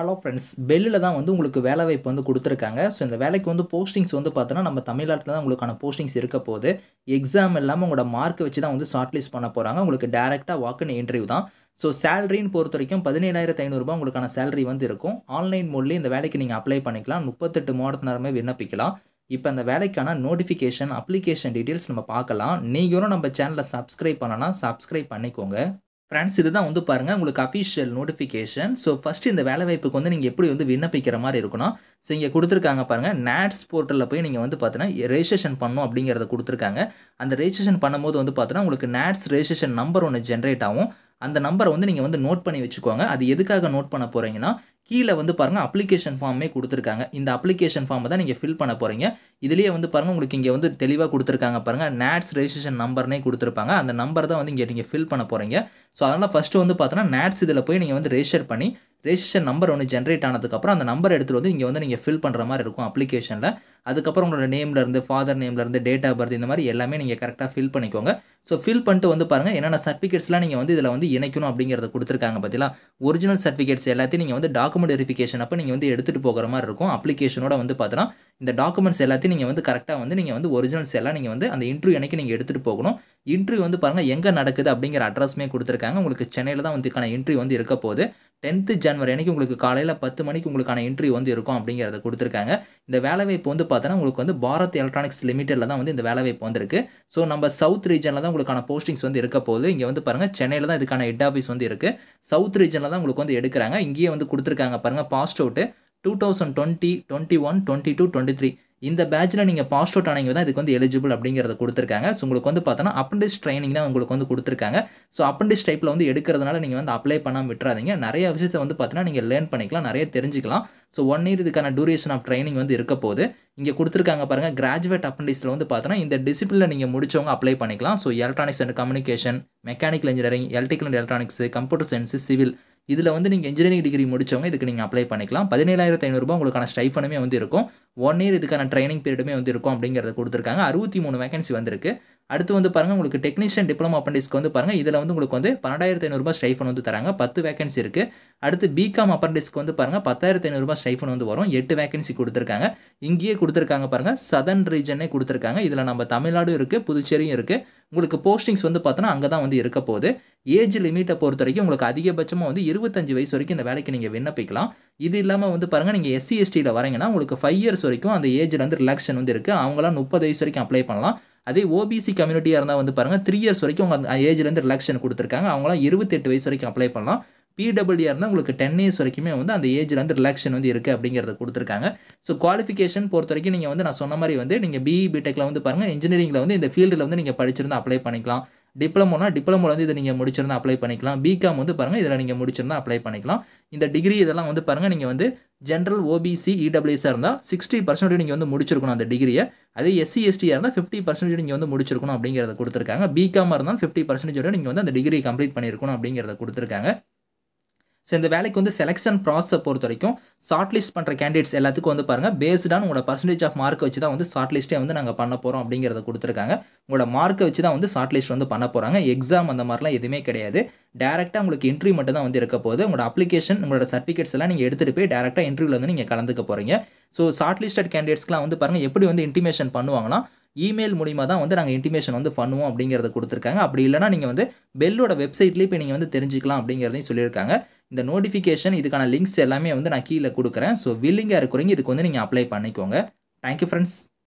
hello friends பெல்லில் தான் வந்து உங்களுக்கு வேலை வாய்ப்பு வந்து கொடுத்துருக்காங்க ஸோ இந்த வேலைக்கு வந்து போஸ்டிங்ஸ் வந்து பார்த்தோன்னா நம்ம தமிழ்நாட்டில் தான் உங்களுக்கான போஸ்டிங்ஸ் இருக்க போது எக்ஸாம் இல்லாமல் உங்களோட மார்க் வச்சு தான் வந்து ஷார்ட் லிஸ்ட் பண்ண போகிறாங்க உங்களுக்கு டேரெக்டாக வாக்குன்னு இன்டர்வியூ தான் ஸோ சேலரின்னு பொறுத்த வரைக்கும் பதினேழாயிரத்து ஐநூறுரூபா உங்களுக்கான சேலரி வந்து இருக்கும் ஆன்லைன் மூலியம் இந்த வேலைக்கு நீங்கள் அப்ளை பண்ணிக்கலாம் முப்பத்தெட்டு மாவட்டத்தினருமே விண்ணப்பிக்கலாம் இப்போ அந்த வேலைக்கான நோட்டிஃபிகேஷன் அப்ளிகேஷன் டீட்டெயில்ஸ் நம்ம பார்க்கலாம் நீங்களும் நம்ம சேனலை சப்ஸ்கிரைப் பண்ணலாம் சப்ஸ்கிரைப் பண்ணிக்கோங்க ஃப்ரெண்ட்ஸ் இதுதான் வந்து பாருங்கள் உங்களுக்கு அஃபிஷியல் நோட்டிஃபிகேஷன் ஸோ ஃபஸ்ட்டு இந்த வேலைவாய்ப்புக்கு வந்து நீங்கள் எப்படி வந்து விண்ணப்பிக்கிற மாதிரி இருக்கணும் ஸோ இங்கே கொடுத்துருக்காங்க பாருங்கள் நேட்ஸ் போர்ட்டலில் போய் நீங்கள் வந்து பார்த்தீங்கன்னா ரெஜிஸ்ட்ரேஷன் பண்ணணும் அப்படிங்கிறத கொடுத்துருக்காங்க அந்த ரெஜிஸ்ட்ரேஷன் பண்ணும்போது வந்து பார்த்தோன்னா உங்களுக்கு நேட்ஸ் ரெஜிஸ்ட்ரேஷன் நம்பர் ஒன்று ஜென்ரேட் ஆகும் அந்த நம்பரை வந்து நீங்கள் வந்து நோட் பண்ணி வச்சுக்கோங்க அது எதுக்காக நோட் பண்ண போகிறீங்கன்னா கீழே வந்து பாருங்கள் அப்ளிகேஷன் ஃபார்மே கொடுத்துருக்காங்க இந்த அப்ளிகேஷன் ஃபார்மை தான் நீங்கள் ஃபில் பண்ண போகிறீங்க இதுலேயே வந்து பாருங்கள் உங்களுக்கு இங்கே வந்து தெளிவாக கொடுத்துருக்காங்க பாருங்கள் நேட்ஸ் ரெஜிஸ்ட்ரேஷன் நம்பர்னே கொடுத்துருப்பாங்க அந்த நம்பர் தான் வந்து இங்கே நீங்கள் ஃபில் பண்ண போகிறீங்க ஸோ அதனால் ஃபஸ்ட்டு வந்து பார்த்தோன்னா நேட்ஸ் இதில் போய் நீங்கள் வந்து ரெஜிஸ்டர் பண்ணி ரெஜிஸ்டர் நம்பர் ஒன்று ஜென்ரேட் ஆனதுக்கப்புறம் அந்த நம்பர் எடுத்துகிட்டு வந்து இங்கே வந்து நீங்கள் ஃபில் பண்ணுற மாதிரி இருக்கும் அப்ளிகேஷனில் அதுக்கப்புறம் உங்களோட நேம்லேருந்து ஃபாதர் நேம்லேருந்து டேட் ஆஃப் பர்த் இந்த மாதிரி எல்லாமே நீங்கள் கரெக்டாக ஃபில் பண்ணிக்கோங்க ஸோ ஃபில் பண்ணிட்டு வந்து பாருங்கள் என்னென்ன சர்டிஃபிகேட்ஸ்லாம் நீங்கள் வந்து இதில் வந்து இணைக்கணும் அப்படிங்கிறத கொடுத்துருக்காங்க பார்த்திங்களா ஒரிஜினல் சர்டிஃபிகேட்ஸ் எல்லாத்தையும் நீங்கள் வந்து டாக்குமெண்ட் வெரிஃபிகேஷன் அப்போ நீங்கள் வந்து எடுத்துகிட்டு போகிற மாதிரி இருக்கும் அப்ளிகேஷனோட வந்து பார்த்தீங்கன்னா இந்த டாக்குமெண்ட்ஸ் எல்லாத்தையும் நீங்கள் வந்து கரெக்டாக வந்து நீங்கள் வந்து ஒரிஜினல்ஸ் எல்லாம் நீங்கள் வந்து அந்த இன்டர்வியூ எனக்கு நீங்கள் எடுத்துகிட்டு போகணும் இன்டர்வியூ வந்து பாருங்கள் எங்கே நடக்குது அப்படிங்கிற அட்ரஸ்மே கொடுத்துருக்காங்க உங்களுக்கு சென்னையில் தான் வந்து இன்டர்வியூ வந்து இருக்க போகுது டென்த்து ஜனவரி அன்றைக்கி உங்களுக்கு காலையில் பத்து மணிக்கு உங்களுக்கான இன்டர்வியூ வந்து இருக்கும் அப்படிங்கிறத கொடுத்துருக்காங்க இந்த வேலைவாய்ப்பு வந்து பார்த்தோன்னா உங்களுக்கு வந்து பாரத் எலக்ட்ரானிக்ஸ் லிமிட்டடில் தான் வந்து இந்த வேலைவாய்ப்பு வந்திருக்கு ஸோ நம்ம சவுத் ரீஜனில் தான் உங்களுக்கான போஸ்டிங்ஸ் வந்து இருக்க போகுது இங்கே வந்து பாருங்கள் சென்னையில் தான் இதுக்கான ஹெட் ஆஃபீஸ் வந்து இருக்குது சவுத் ரீஜனில் தான் உங்களுக்கு வந்து எடுக்கிறாங்க இங்கேயே வந்து கொடுத்துருக்காங்க பாருங்கள் passed out two thousand twenty twenty one twenty two twenty three இந்த பேட்சில் நீங்கள் பாஸ்ட் அவுட் ஆனீங்க தான் இதுக்கு வந்து எலிஜிபிள் அப்படிங்கிறத கொடுத்துருக்காங்க ஸோ உங்களுக்கு வந்து பார்த்தோன்னா அப்பண்டிஸ் ட்ரைனிங் தான் உங்களுக்கு வந்து கொடுத்துருக்காங்க ஸோ அப்பண்டிஸ் டைப்பில் வந்து எடுக்கிறதுனால நீங்கள் வந்து அப்ளை பண்ணாமல் விட்டுறாதீங்க நிறைய விஷயத்தை வந்து பார்த்தீங்கன்னா நீங்கள் லேர்ன் பண்ணிக்கலாம் நிறைய தெரிஞ்சுக்கலாம் ஸோ ஒன் இயர் இதுக்கான டூரேஷன் ஆஃப் ட்ரைனிங் வந்து இருக்க போது இங்கே கொடுத்துருக்காங்க பாருங்கள் கிராஜுவேட் அப்பண்டிஸில் வந்து பார்த்தோன்னா இந்த டிசிப்ளில் நீங்கள் முடிச்சவங்க அப்ளை பண்ணிக்கலாம் so electronics and communication mechanical engineering electrical and electronics computer science civil இதில் வந்து நீங்கள் இன்ஜினியரிங் டிகிரி முடித்தவங்க இதுக்கு நீங்கள் அப்ளை பண்ணிக்கலாம் பதினேழாயிரத்து ஐநூறுரூபா உங்களுக்கான ஸ்டைஃபனுமே வந்து இருக்கும் ஒன் இயர் இதுக்கான ட்ரைனிங் பீரியடுமே வந்து இருக்கும் அப்படிங்கிறத கொடுத்துருக்காங்க அறுபத்தி மூணு வேகன்சி வந்திருக்கு அடுத்து வந்து பாருங்கள் உங்களுக்கு டெக்னீஷியன் டிப்ளமோ அப்பண்டிஸ்க்கு வந்து பாருங்கள் இதில் வந்து உங்களுக்கு வந்து பன்னெண்டாயிரத்து ஐநூறுரூபா ஸ்டைஃபன் வந்து தராங்க பத்து வேகன்சி இருக்குது அடுத்து பிகாம் அப்பண்டிஸ்க்கு வந்து பாருங்கள் பத்தாயிரத்து ஐநூறுரூபா ஸ்டைஃபன் வந்து வரும் எட்டு வேகன்சி கொடுத்துருக்காங்க இங்கேயே கொடுத்துருக்காங்க பாருங்கள் சதன் ரீஜனே கொடுத்துருக்காங்க இதில் நம்ம தமிழ்நாடும் இருக்குது புதுச்சேரியும் இருக்குது உங்களுக்கு போஸ்டிங்ஸ் வந்து பார்த்தோன்னா அங்கே தான் வந்து இருக்க போகுது ஏஜ் லிமிட்டை பொறுத்த வரைக்கும் உங்களுக்கு அதிகபட்சமாக வந்து இருபத்தஞ்சு வயசு வரைக்கும் இந்த வேலைக்கு நீங்கள் விண்ணப்பிக்கலாம் இது இல்லாமல் வந்து பாருங்கள் நீங்கள் எஸ்சி எஸ்டியில் வரீங்கன்னா உங்களுக்கு ஃபைவ் இயர்ஸ் வரைக்கும் அந்த ஏஜில் வந்து ரிலாக்ஷன் வந்து இருக்குது அவங்களாம் முப்பது வயசு வரைக்கும் அப்ளை பண்ணலாம் அதே ஓபிசி கம்யூனிட்டியாக இருந்தால் வந்து பாருங்கள் த்ரீ இயர்ஸ் வரைக்கும் அந்த ஏஜ்லேருந்து ரிலாக்ஷன் கொடுத்துருக்காங்க அவங்களாம் இருபத்தெட்டு வயசு வரைக்கும் அப்ளை பண்ணலாம் பிடபிள்யூஆர் இருந்தால் உங்களுக்கு டென் இயர்ஸ் வரைக்குமே வந்து அந்த ஏஜில் வந்து ரிலாக்ஷன் வந்து இருக்குது அப்படிங்கிறத கொடுத்துருக்காங்க ஸோ குவாலிஃபிகேஷன் பொறுத்த வரைக்கும் நீங்கள் வந்து நான் சொன்ன மாதிரி வந்து நீங்கள் பிஇ பிடெக்கில் வந்து பாருங்கள் இன்ஜினியரிங்கில் வந்து இந்த ஃபீல்டில் வந்து நீங்கள் படிச்சிருந்தால் அப்ளை பண்ணிக்கலாம் டிப்ளமோனா டிப்ளமோவில் வந்து இதை நீங்கள் முடிச்சிருந்தா அப்ளை பண்ணிக்கலாம் பிகாம் வந்து பாருங்கள் இதில் நீங்கள் முடிச்சிருந்தால் அப்ளை பண்ணிக்கலாம் இந்த டிகிரி இதெல்லாம் வந்து பாருங்கள் நீங்கள் வந்து ஜென்ரல் ஓபிசி இடபிள்யூஸாக இருந்தால் சிக்ஸ்டி பர்சன்டேஜ் நீங்கள் வந்து முடிச்சிருக்கணும் அந்த டிகிரியை அதே எஸ்சி எஸ்டியாக இருந்தால் ஃபிஃப்டி பர்சன்டேஜ் நீங்கள் வந்து முடிச்சிருக்கணும் அப்படிங்கிறத கொடுத்துருக்காங்க பிகாமாக இருந்தாலும் ஃபிஃப்டி பர்சன்டேஜ் நீங்கள் வந்து அந்த டிகிரி கம்ப்ளீட் பண்ணியிருக்கணும் அப்படிங்கிறத கொடுத்துருக்காங்க ஸோ இந்த வேலைக்கு வந்து செலெக்ஷன் ப்ராசஸை பொறுத்த வரைக்கும் ஷார்ட் லிஸ்ட் பண்ணுற கேண்டிடேட்ஸ் எல்லாத்துக்கும் வந்து பாருங்கள் பேஸ்டான உங்களோட பர்சன்டேஜ் ஆஃப் மார்க் வச்சு தான் வந்து ஷார்ட் லிஸ்ட்டே வந்து நாங்கள் பண்ண போகிறோம் அப்படிங்கிறத கொடுத்துருக்காங்க உங்களோட மார்க்கை வச்சு தான் வந்து ஷார்ட் லிஸ்ட் வந்து பண்ண போகிறாங்க எக்ஸாம் அந்த மாதிரிலாம் எதுவுமே கிடையாது டேரெக்டாக உங்களுக்கு இன்ட்ரி மட்டும் தான் வந்து இருக்க போகுது உங்களோட அப்ளிகேஷன் உங்களோட சர்டிஃபிகேட்ஸ் எல்லாம் நீங்கள் எடுத்துகிட்டு போய் டேரெக்டாக இன்டர்வியூவில் வந்து நீங்கள் கலந்துக்க போகிறீங்க ஸோ ஷார்ட் லிஸ்டட் கேண்டிடேட்ஸ்க்குலாம் வந்து பாருங்கள் எப்படி வந்து இன்டிமேஷன் பண்ணுவாங்கன்னா இமெயில் மூலிமா தான் வந்து நாங்கள் இன்டிமேஷன் வந்து பண்ணுவோம் அப்படிங்கிறத கொடுத்துருக்காங்க அப்படி இல்லைனா நீங்கள் வந்து பெல்லோட வெப்சைட்லேயே இப்போ நீங்கள் வந்து தெரிஞ்சுக்கலாம் அப்படிங்கிறதையும் சொல்லியிருக்காங்க இந்த நோட்டிஃபிகேஷன் இதுக்கான லிங்க்ஸ் எல்லாமே வந்து நான் கீழே கொடுக்குறேன் ஸோ வில்லிங்காக இருக்கிறவங்க இதுக்கு வந்து நீங்கள் அப்ளை பண்ணிக்கோங்க தேங்க்யூ ஃப்ரெண்ட்ஸ்